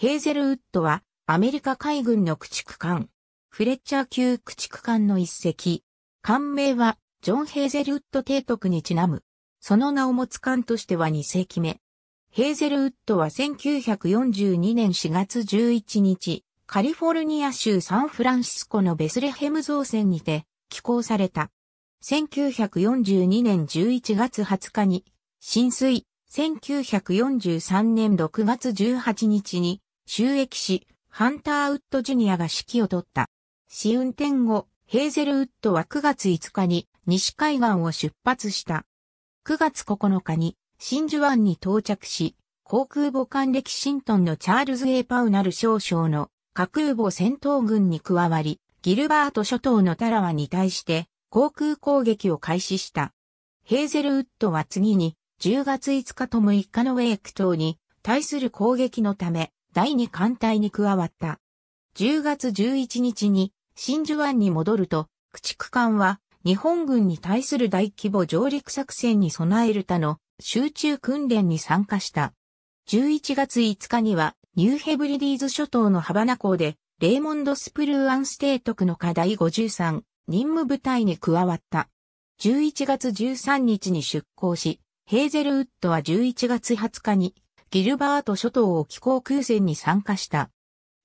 ヘーゼルウッドは、アメリカ海軍の駆逐艦、フレッチャー級駆逐艦の一隻。艦名は、ジョン・ヘーゼルウッド提督にちなむ。その名を持つ艦としては2世紀目。ヘーゼルウッドは1942年4月11日、カリフォルニア州サンフランシスコのベスレヘム造船にて寄港された。1942年11月20日に浸水、1943年6月18日に収益し、ハンター・ウッド・ジュニアが指揮を取った。試運転後、ヘーゼルウッドは9月5日に西海岸を出発した。9月9日に真珠湾に到着し、航空母艦歴シントンのチャールズ・エーパウナル少将の架空母戦闘軍に加わり、ギルバート諸島のタラワに対して航空攻撃を開始した。ヘーゼルウッドは次に10月5日と6日のウェイク島に対する攻撃のため第二艦隊に加わった。10月11日に真珠湾に戻ると、駆逐艦は日本軍に対する大規模上陸作戦に備える他の集中訓練に参加した。11月5日にはニューヘブリディーズ諸島のハバナ港でレーモンド・スプルーアンステートクの課題53任務部隊に加わった。11月13日に出港し、ヘーゼルウッドは11月20日にギルバート諸島を気候空戦に参加した。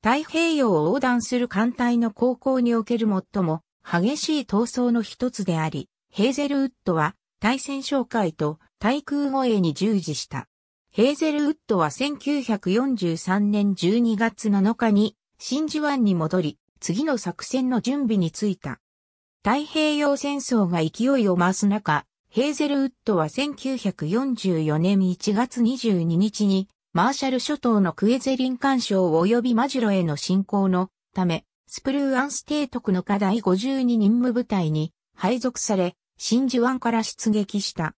太平洋を横断する艦隊の航行における最も激しい闘争の一つであり、ヘーゼルウッドは対戦紹介と対空護衛に従事した。ヘーゼルウッドは1943年12月7日に真珠湾に戻り、次の作戦の準備についた。太平洋戦争が勢いを増す中、ヘーゼルウッドは1944年1月22日に、マーシャル諸島のクエゼリン干渉及びマジュロへの侵攻のため、スプルーアンス提督の課題52任務部隊に配属され、真珠湾から出撃した。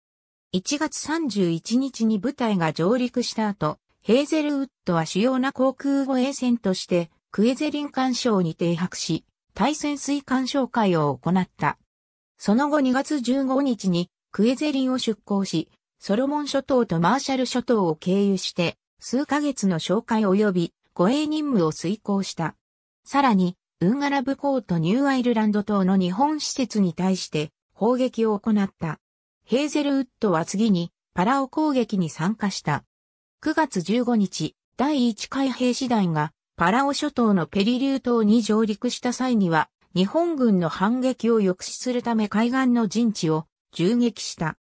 1月31日に部隊が上陸した後、ヘーゼルウッドは主要な航空護衛船として、クエゼリン干渉に停泊し、対潜水干渉会を行った。その後2月15日にクエゼリンを出港し、ソロモン諸島とマーシャル諸島を経由して、数ヶ月の紹介及び護衛任務を遂行した。さらに、ウンガラブコートニューアイルランド島の日本施設に対して砲撃を行った。ヘーゼルウッドは次にパラオ攻撃に参加した。9月15日、第1海兵師団がパラオ諸島のペリリュー島に上陸した際には、日本軍の反撃を抑止するため海岸の陣地を銃撃した。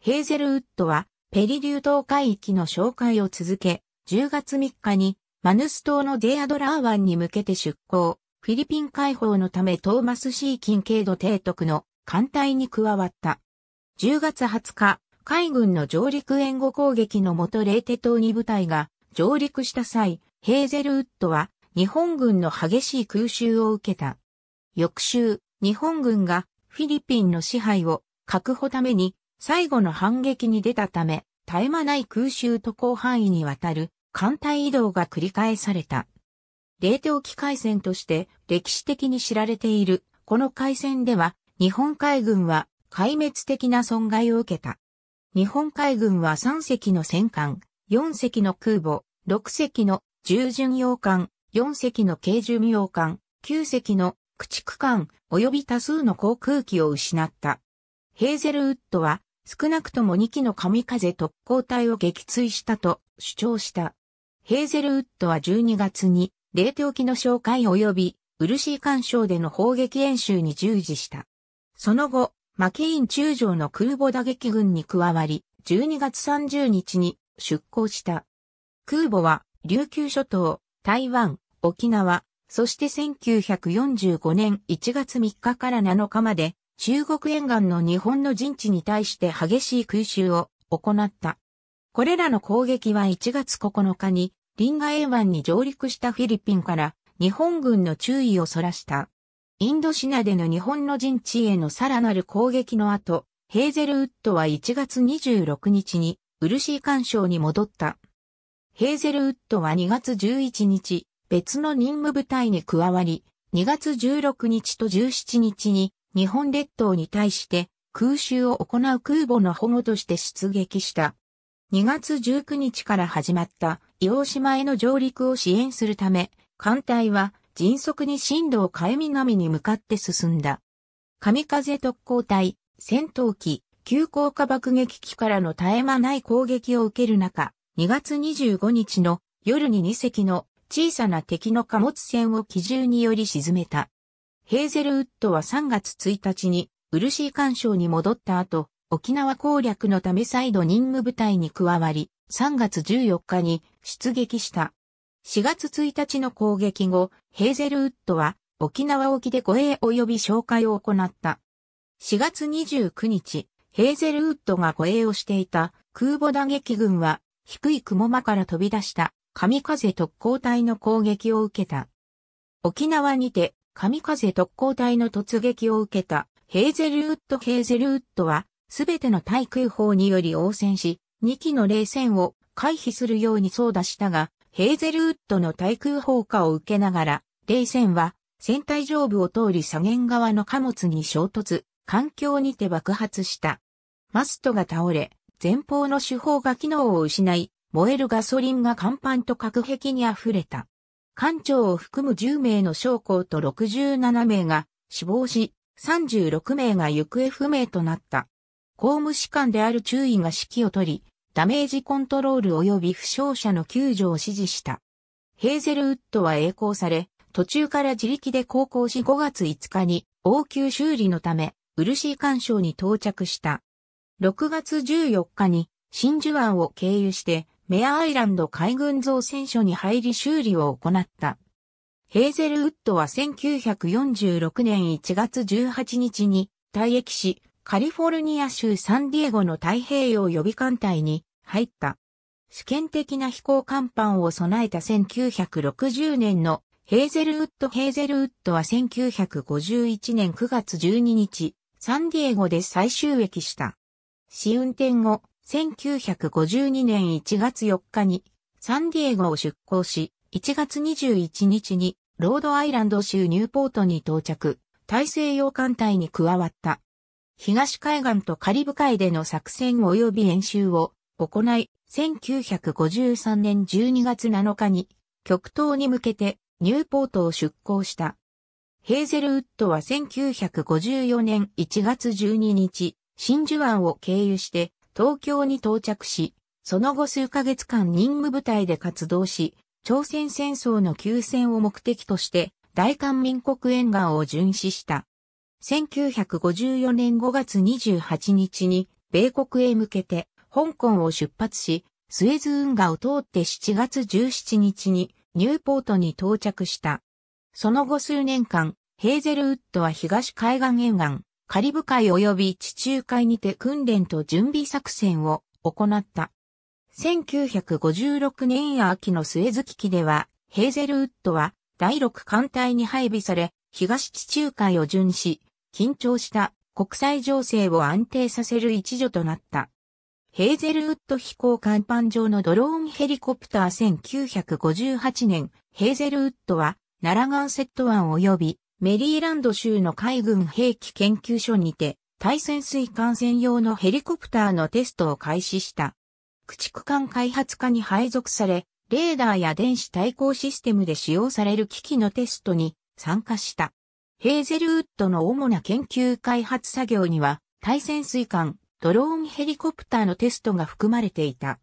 ヘーゼルウッドはペリリュー島海域の紹介を続け、10月3日にマヌス島のデアドラー湾に向けて出港、フィリピン解放のためトーマス・シー・キンケード提督の艦隊に加わった。10月20日、海軍の上陸援護攻撃のもとレーテ島に部隊が上陸した際、ヘーゼルウッドは日本軍の激しい空襲を受けた。翌週、日本軍がフィリピンの支配を確保ために、最後の反撃に出たため、絶え間ない空襲と広範囲にわたる艦隊移動が繰り返された。冷凍機海戦として歴史的に知られている、この海戦では、日本海軍は壊滅的な損害を受けた。日本海軍は3隻の戦艦、4隻の空母、6隻の従巡洋艦、4隻の軽巡洋艦、9隻の駆逐艦、及び多数の航空機を失った。ヘーゼルウッドは少なくとも2機の神風特攻隊を撃墜したと主張した。ヘーゼルウッドは12月に冷凍機の紹介及びー干渉での砲撃演習に従事した。その後、マケイン中将の空母打撃軍に加わり、12月30日に出港した。空母は琉球諸島、台湾、沖縄、そして1945年1月3日から7日まで中国沿岸の日本の陣地に対して激しい空襲を行った。これらの攻撃は1月9日に、リンガ沿岸に上陸したフィリピンから日本軍の注意をそらした。インドシナでの日本の陣地へのさらなる攻撃の後、ヘーゼルウッドは1月26日にー干渉に戻った。ヘーゼルウッドは2月11日、別の任務部隊に加わり、2月16日と17日に日本列島に対して空襲を行う空母の保護として出撃した。2月19日から始まった伊黄島への上陸を支援するため、艦隊は迅速に進路を変え南に向かって進んだ。神風特攻隊、戦闘機、急降下爆撃機からの絶え間ない攻撃を受ける中、2月25日の夜に2隻の小さな敵の貨物船を機銃により沈めた。ヘーゼルウッドは3月1日に、ー干渉に戻った後、沖縄攻略のため再度任務部隊に加わり、3月14日に出撃した。4月1日の攻撃後、ヘーゼルウッドは沖縄沖で護衛及び紹介を行った。4月29日、ヘーゼルウッドが護衛をしていた空母打撃群は低い雲間から飛び出した神風特攻隊の攻撃を受けた。沖縄にて神風特攻隊の突撃を受けたヘーゼルウッド・ヘーゼルウッドは、すべての対空砲により応戦し、2機の冷戦を回避するように操打したが、ヘーゼルウッドの対空砲火を受けながら、冷戦は船体上部を通り左舷側の貨物に衝突、環境にて爆発した。マストが倒れ、前方の手法が機能を失い、燃えるガソリンが甲板と隔壁に溢れた。艦長を含む10名の将校と67名が死亡し、36名が行方不明となった。公務士官である中尉が指揮を取り、ダメージコントロール及び負傷者の救助を指示した。ヘーゼルウッドは栄光され、途中から自力で航行し5月5日に応急修理のため、ー艦渉に到着した。6月14日に真珠湾を経由してメアアイランド海軍造船所に入り修理を行った。ヘーゼルウッドは1946年1月18日に退役し、カリフォルニア州サンディエゴの太平洋予備艦隊に入った。試験的な飛行甲板を備えた1960年のヘーゼルウッド・ヘーゼルウッドは1951年9月12日、サンディエゴで最終駅した。試運転後、1952年1月4日にサンディエゴを出港し、1月21日にロードアイランド州ニューポートに到着、大西洋艦隊に加わった。東海岸とカリブ海での作戦及び演習を行い、1953年12月7日に極東に向けてニューポートを出港した。ヘーゼルウッドは1954年1月12日、真珠湾を経由して東京に到着し、その後数ヶ月間任務部隊で活動し、朝鮮戦争の休戦を目的として大韓民国沿岸を巡視した。1954年5月28日に米国へ向けて香港を出発し、スエズ運河を通って7月17日にニューポートに到着した。その後数年間、ヘーゼルウッドは東海岸沿岸、カリブ海及び地中海にて訓練と準備作戦を行った。1956年秋のスエズ危機では、ヘーゼルウッドは第6艦隊に配備され、東地中海を巡視、緊張した国際情勢を安定させる一助となった。ヘーゼルウッド飛行甲板上のドローンヘリコプター1958年、ヘーゼルウッドは、奈良ンセット湾及びメリーランド州の海軍兵器研究所にて、対潜水艦専用のヘリコプターのテストを開始した。駆逐艦開発課に配属され、レーダーや電子対抗システムで使用される機器のテストに参加した。ヘーゼルウッドの主な研究開発作業には、対潜水艦、ドローンヘリコプターのテストが含まれていた。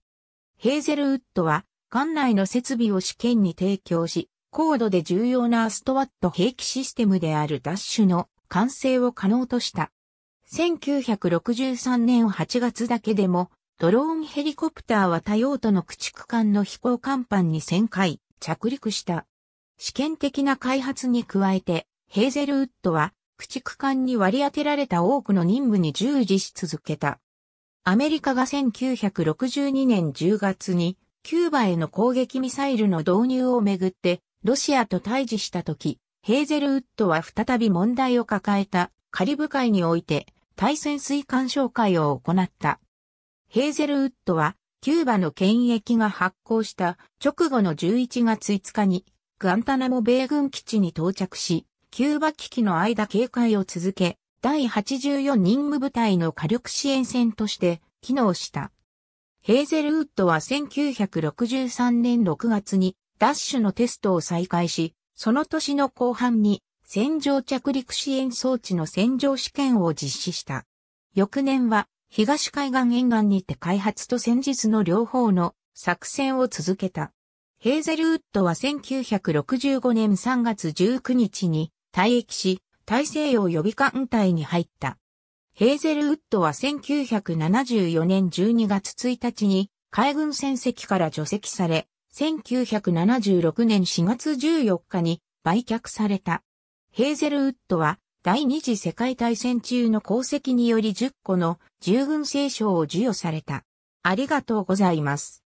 ヘーゼルウッドは、艦内の設備を試験に提供し、高度で重要なアストワット兵器システムであるダッシュの完成を可能とした。1963年8月だけでも、ドローンヘリコプターは多用途の駆逐艦の飛行甲板に旋回着陸した。試験的な開発に加えて、ヘーゼルウッドは駆逐艦に割り当てられた多くの任務に従事し続けた。アメリカが1962年10月にキューバへの攻撃ミサイルの導入をめぐってロシアと対峙した時、ヘーゼルウッドは再び問題を抱えたカリブ海において対潜水艦紹介を行った。ヘーゼルウッドはキューバの権益が発行した直後の11月5日にグアンタナモ米軍基地に到着し、キューバ危機の間警戒を続け、第84任務部隊の火力支援船として機能した。ヘーゼルウッドは1963年6月にダッシュのテストを再開し、その年の後半に戦場着陸支援装置の戦場試験を実施した。翌年は東海岸沿岸にて開発と戦術の両方の作戦を続けた。ヘーゼルウッドは1965年3月19日に退役し、大西洋予備艦隊に入った。ヘーゼルウッドは1974年12月1日に海軍戦績から除籍され、1976年4月14日に売却された。ヘーゼルウッドは第二次世界大戦中の功績により10個の従軍聖書を授与された。ありがとうございます。